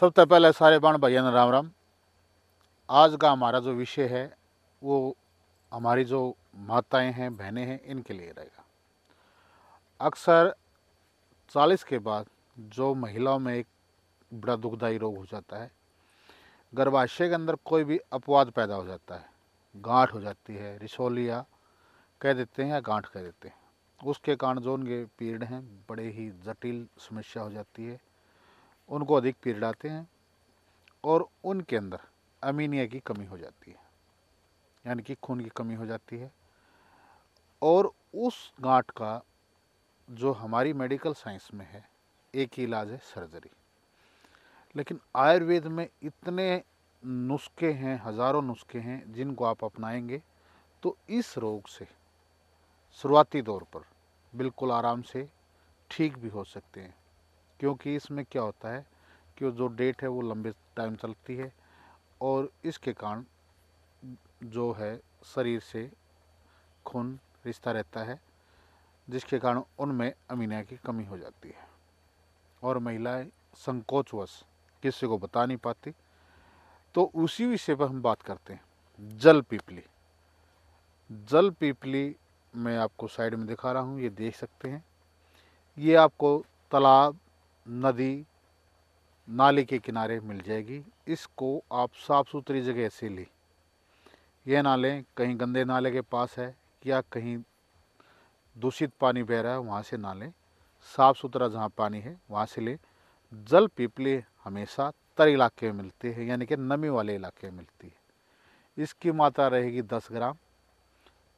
सबसे पहले सारे बाण भैया ने राम राम आज का हमारा जो विषय है वो हमारी जो माताएं हैं बहनें हैं इनके लिए रहेगा अक्सर 40 के बाद जो महिलाओं में एक बड़ा दुखदायी रोग हो जाता है गर्भाशय के अंदर कोई भी अपवाद पैदा हो जाता है गांठ हो जाती है रिसोलिया कह देते हैं या गांठ कह देते हैं उसके कारण जो उनके पीरियड हैं बड़े ही जटिल समस्या हो जाती है उनको अधिक पीड़ाते हैं और उनके अंदर अमीनिया की कमी हो जाती है यानी कि खून की कमी हो जाती है और उस गांठ का जो हमारी मेडिकल साइंस में है एक ही इलाज है सर्जरी लेकिन आयुर्वेद में इतने नुस्खे हैं हज़ारों नुस्खे हैं जिनको आप अपनाएंगे तो इस रोग से शुरुआती दौर पर बिल्कुल आराम से ठीक भी हो सकते हैं क्योंकि इसमें क्या होता है कि जो डेट है वो लंबे टाइम चलती है और इसके कारण जो है शरीर से खून रिश्ता रहता है जिसके कारण उनमें अमीनिया की कमी हो जाती है और महिलाएं संकोचवश किसी को बता नहीं पाती तो उसी विषय पर हम बात करते हैं जल पीपली जल पीपली मैं आपको साइड में दिखा रहा हूँ ये देख सकते हैं ये आपको तालाब नदी नाले के किनारे मिल जाएगी इसको आप साफ़ सुथरी जगह से लें ये नाले कहीं गंदे नाले के पास है या कहीं दूषित पानी बह रहा है वहाँ से ना लें साफ़ सुथरा जहाँ पानी है वहाँ से लें जल पीपले हमेशा तर इलाके में मिलते हैं यानी कि नमी वाले इलाके में मिलती है इसकी मात्रा रहेगी दस ग्राम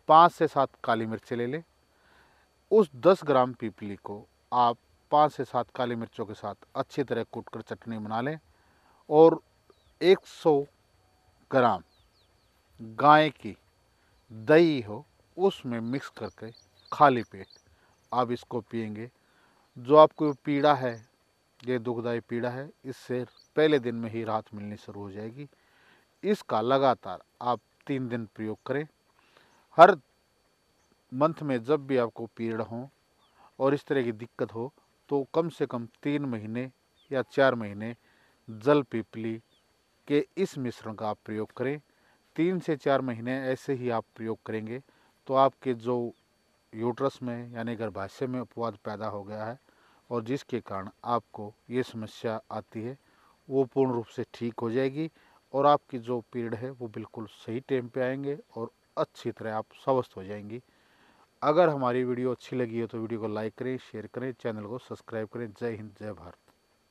पाँच से सात काली मिर्च ले लें उस दस ग्राम पीपली को आप पाँच से सात काली मिर्चों के साथ अच्छी तरह कूट कर चटनी बना लें और 100 ग्राम गाय की दही हो उसमें मिक्स करके खाली पेट आप इसको पियेंगे जो आपको पीड़ा है ये दुखदायी पीड़ा है इससे पहले दिन में ही राहत मिलनी शुरू हो जाएगी इसका लगातार आप तीन दिन प्रयोग करें हर मंथ में जब भी आपको पीड़ हो और इस तरह की दिक्कत हो तो कम से कम तीन महीने या चार महीने जल पीपली के इस मिश्रण का आप प्रयोग करें तीन से चार महीने ऐसे ही आप प्रयोग करेंगे तो आपके जो यूट्रस में यानी गर्भाशय में अपवाद पैदा हो गया है और जिसके कारण आपको ये समस्या आती है वो पूर्ण रूप से ठीक हो जाएगी और आपकी जो पीरियड है वो बिल्कुल सही टाइम पे आएंगे और अच्छी तरह आप स्वस्थ हो जाएंगी अगर हमारी वीडियो अच्छी लगी है तो वीडियो को लाइक करें शेयर करें चैनल को सब्सक्राइब करें जय हिंद जय भारत